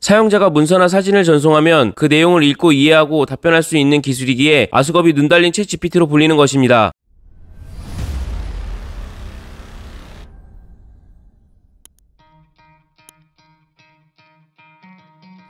사용자가 문서나 사진을 전송하면 그 내용을 읽고 이해하고 답변할 수 있는 기술이기에 아수겁이 눈달린 챗GPT로 불리는 것입니다.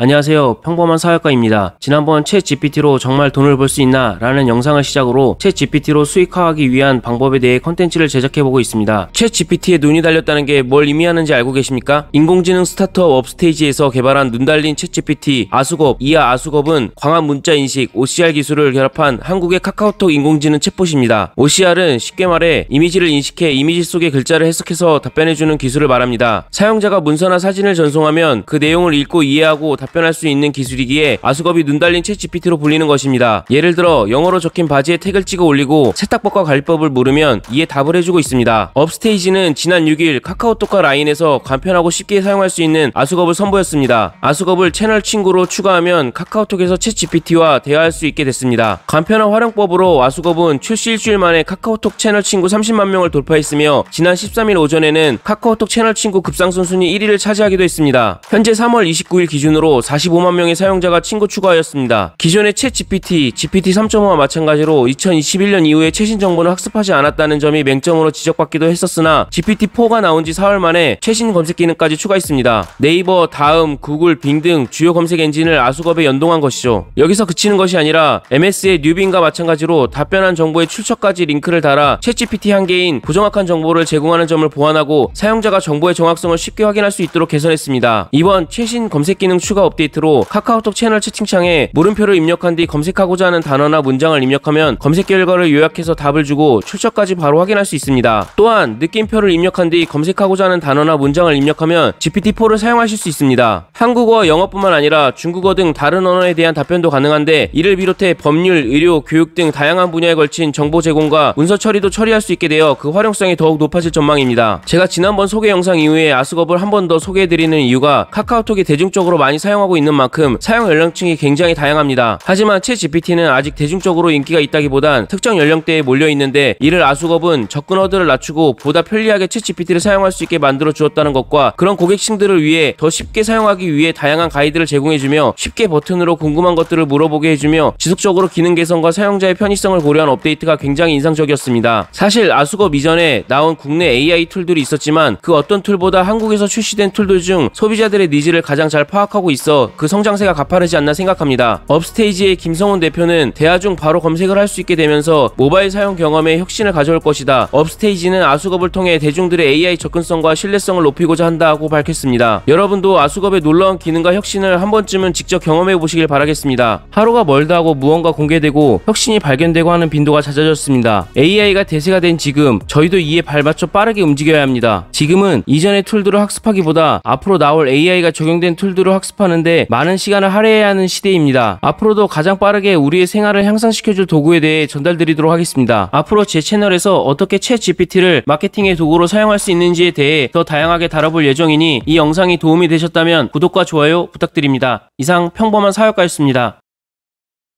안녕하세요. 평범한 사회과입니다. 지난번 채 GPT로 정말 돈을 벌 수 있나? 라는 영상을 시작으로 채 GPT로 수익화하기 위한 방법에 대해 컨텐츠를 제작해보고 있습니다. 채 GPT에 눈이 달렸다는 게 뭘 의미하는지 알고 계십니까? 인공지능 스타트업 업스테이지에서 개발한 눈 달린 채 GPT 아수겁, 이하 아수겁은 광학 문자 인식 OCR 기술을 결합한 한국의 카카오톡 인공지능 챗봇입니다. OCR은 쉽게 말해 이미지를 인식해 이미지 속의 글자를 해석해서 답변해주는 기술을 말합니다. 사용자가 문서나 사진을 전송하면 그 내용을 읽고 이해하고 답 답변할 수 있는 기술이기에 아수겁이 눈 달린 챗GPT로 불리는 것입니다. 예를 들어 영어로 적힌 바지에 택을 찍어 올리고 세탁법과 관리법을 물으면 이에 답을 해주고 있습니다. 업스테이지는 지난 6일 카카오톡과 라인에서 간편하고 쉽게 사용할 수 있는 아수겁을 선보였습니다. 아수겁을 채널 친구로 추가하면 카카오톡에서 챗GPT와 대화할 수 있게 됐습니다. 간편한 활용법으로 아수겁은 출시 일주일 만에 카카오톡 채널 친구 30만 명을 돌파했으며 지난 13일 오전에는 카카오톡 채널 친구 급상승 순위 1위를 차지하기도 했습니다. 현재 3월 29일 기준으로 45만 명의 사용자가 친구 추가하였습니다. 기존의 챗 GPT, GPT 3.5와 마찬가지로 2021년 이후에 최신 정보는 학습하지 않았다는 점이 맹점으로 지적받기도 했었으나 GPT-4가 나온 지 4월 만에 최신 검색 기능까지 추가했습니다. 네이버, 다음, 구글, 빙 등 주요 검색 엔진을 아수겁에 연동한 것이죠. 여기서 그치는 것이 아니라 MS의 뉴빈과 마찬가지로 답변한 정보의 출처까지 링크를 달아 챗GPT 한계인 부정확한 정보를 제공하는 점을 보완하고 사용자가 정보의 정확성을 쉽게 확인할 수 있도록 개선했습니다. 이번 최신 검색 기능 추가 업데이트로 카카오톡 채널 채팅창에 물음표를 입력한 뒤 검색하고자 하는 단어나 문장을 입력하면 검색 결과를 요약해서 답을 주고 출처까지 바로 확인할 수 있습니다. 또한 느낌표를 입력한 뒤 검색하고자 하는 단어나 문장을 입력하면 GPT-4를 사용하실 수 있습니다. 한국어, 영어뿐만 아니라 중국어 등 다른 언어에 대한 답변도 가능한데 이를 비롯해 법률, 의료, 교육 등 다양한 분야에 걸친 정보 제공과 문서 처리도 처리할 수 있게 되어 그 활용성이 더욱 높아질 전망입니다. 제가 지난번 소개 영상 이후에 아스겁을 한 번 더 소개해드리는 이유가 카카오톡이 대중적으로 많이 사용 사용하고 있는 만큼 사용 연령층이 굉장히 다양합니다. 하지만 채 GPT는 아직 대중적으로 인기가 있다기보단 특정 연령대에 몰려 있는데 이를 아수겁은 접근 허들을 낮추고 보다 편리하게 채 GPT를 사용할 수 있게 만들어 주었다는 것과 그런 고객층들을 위해 더 쉽게 사용하기 위해 다양한 가이드를 제공해주며 쉽게 버튼으로 궁금한 것들을 물어보게 해주며 지속적으로 기능 개선과 사용자의 편의성을 고려한 업데이트가 굉장히 인상적이었습니다. 사실 아수겁 이전에 나온 국내 AI 툴들이 있었지만 그 어떤 툴보다 한국에서 출시된 툴들 중 소비자들의 니즈를 가장 잘 파악하고 있습니다. 있어 그 성장세가 가파르지 않나 생각합니다. 업스테이지의 김성훈 대표는 대하중 바로 검색을 할 수 있게 되면서 모바일 사용 경험에 혁신을 가져올 것이다. 업스테이지는 아수겁을 통해 대중들의 AI 접근성과 신뢰성을 높이고자 한다고 밝혔습니다. 여러분도 아수겁의 놀라운 기능과 혁신을 한 번쯤은 직접 경험해 보시길 바라겠습니다. 하루가 멀다 하고 무언가 공개되고 혁신이 발견되고 하는 빈도가 잦아졌습니다. AI가 대세가 된 지금 저희도 이에 발맞춰 빠르게 움직여야 합니다. 지금은 이전의 툴들을 학습하기보다 앞으로 나올 AI가 적용된 툴들을 학습하는 생각하는데 많은 시간을 할애해야 하는 시대입니다. 앞으로도 가장 빠르게 우리의 생활을 향상시켜줄 도구에 대해 전달드리도록 하겠습니다. 앞으로 제 채널에서 어떻게 채 GPT를 마케팅의 도구로 사용할 수 있는지에 대해 더 다양하게 다뤄볼 예정이니 이 영상이 도움이 되셨다면 구독과 좋아요 부탁드립니다. 이상 평범한 사역가였습니다.